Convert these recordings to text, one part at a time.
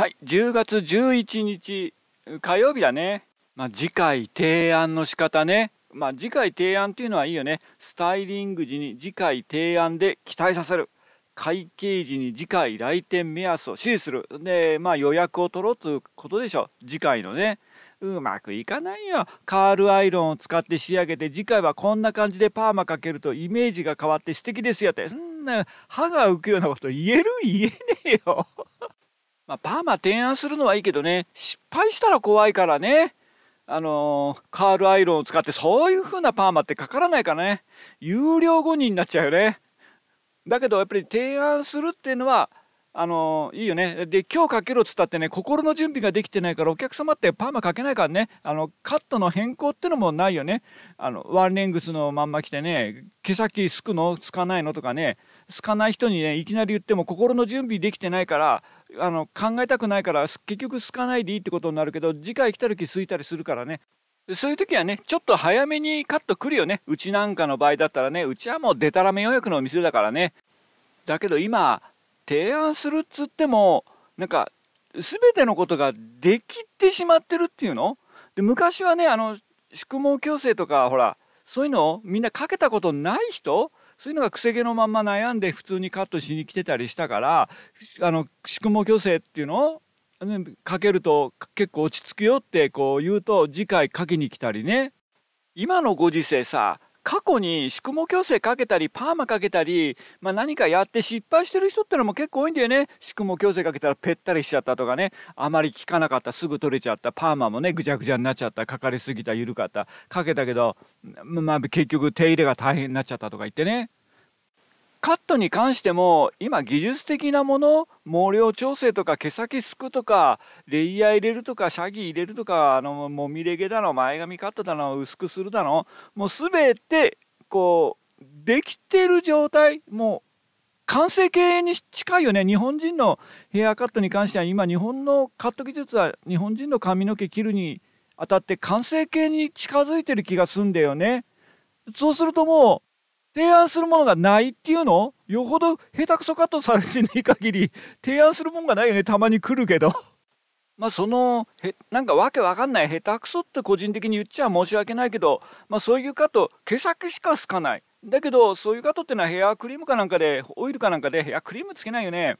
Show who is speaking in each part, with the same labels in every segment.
Speaker 1: はい10月11日火曜日だね、まあ、次回提案の仕方ねまあ、次回提案っていうのはいいよねスタイリング時に次回提案で期待させる会計時に次回来店目安を指示するで、まあ、予約を取ろうということでしょ次回のねうまくいかないよカールアイロンを使って仕上げて次回はこんな感じでパーマかけるとイメージが変わって素敵ですよってそんな歯が浮くようなこと言える言えねえよまあ、パーマ提案するのはいいけどね失敗したら怖いからねあのー、カールアイロンを使ってそういう風なパーマってかからないからね有料誤認になっちゃうよねだけどやっぱり提案するっていうのはあのー、いいよねで今日かけろっつったってね心の準備ができてないからお客様ってパーマかけないからねあのカットの変更ってのもないよねあのワンレングスのまんま来てね毛先すくのつかないのとかねすかない人にねいきなり言っても心の準備できてないからあの考えたくないから結局好かないでいいってことになるけど次回来た時すいたりするからねそういう時はねちょっと早めにカットくるよねうちなんかの場合だったらねうちはもうでたらめ予約のお店だからねだけど今提案するっつってもなんか全てのことができてしまってるっていうので昔はねあの宿毛矯正とかほらそういうのをみんなかけたことない人そういうのがくせ毛のまんま悩んで普通にカットしに来てたりしたからあの宿毛矯正っていうのをかけると結構落ち着くよってこう言うと次回かけに来たりね今のご時世さ過去に宿毛矯正かけたりパーマかけたり、まあ、何かやって失敗してる人ってのも結構多いんだよね宿毛矯正かけたらぺったりしちゃったとかねあまり効かなかったすぐ取れちゃったパーマもねぐちゃぐちゃになっちゃったかかりすぎた緩かったかけたけど、まあ、結局手入れが大変になっちゃったとか言ってねカットに関しても今技術的なもの毛量調整とか毛先すくとかレイヤー入れるとかシャギ入れるとかあのもみれ毛だの前髪カットだの薄くするだのもう全てこうできてる状態もう完成形に近いよね日本人のヘアカットに関しては今日本のカット技術は日本人の髪の毛切るにあたって完成形に近づいてる気がするんだよねそうするとも提案するものがないっていうのよほど下手くそカットされてない限り提案するもんがないよねたまに来るけどまあそのへなんかわけわかんない下手くそって個人的に言っちゃ申し訳ないけど、まあ、そういうカット毛先しかすかないだけどそういうカットってのはヘアクリームかなんかでオイルかなんかでヘアクリームつけないよね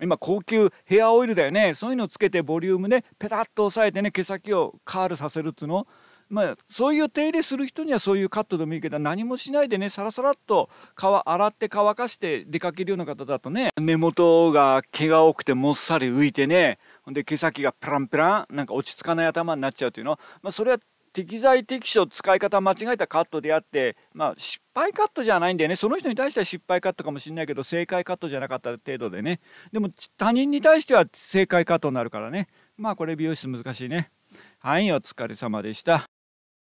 Speaker 1: 今高級ヘアオイルだよねそういうのつけてボリュームねペタッと押さえてね毛先をカールさせるっつうのまあ、そういう手入れする人にはそういうカットでもいいけど何もしないでねさらさらっと皮洗って乾かして出かけるような方だとね根元が毛が多くてもっさり浮いてねほんで毛先がプランプランなんか落ち着かない頭になっちゃうというのは、まあ、それは適材適所使い方間違えたカットであって、まあ、失敗カットじゃないんだよねその人に対しては失敗カットかもしれないけど正解カットじゃなかった程度でねでも他人に対しては正解カットになるからねまあこれ美容室難しいね。はい、お疲れ様でした。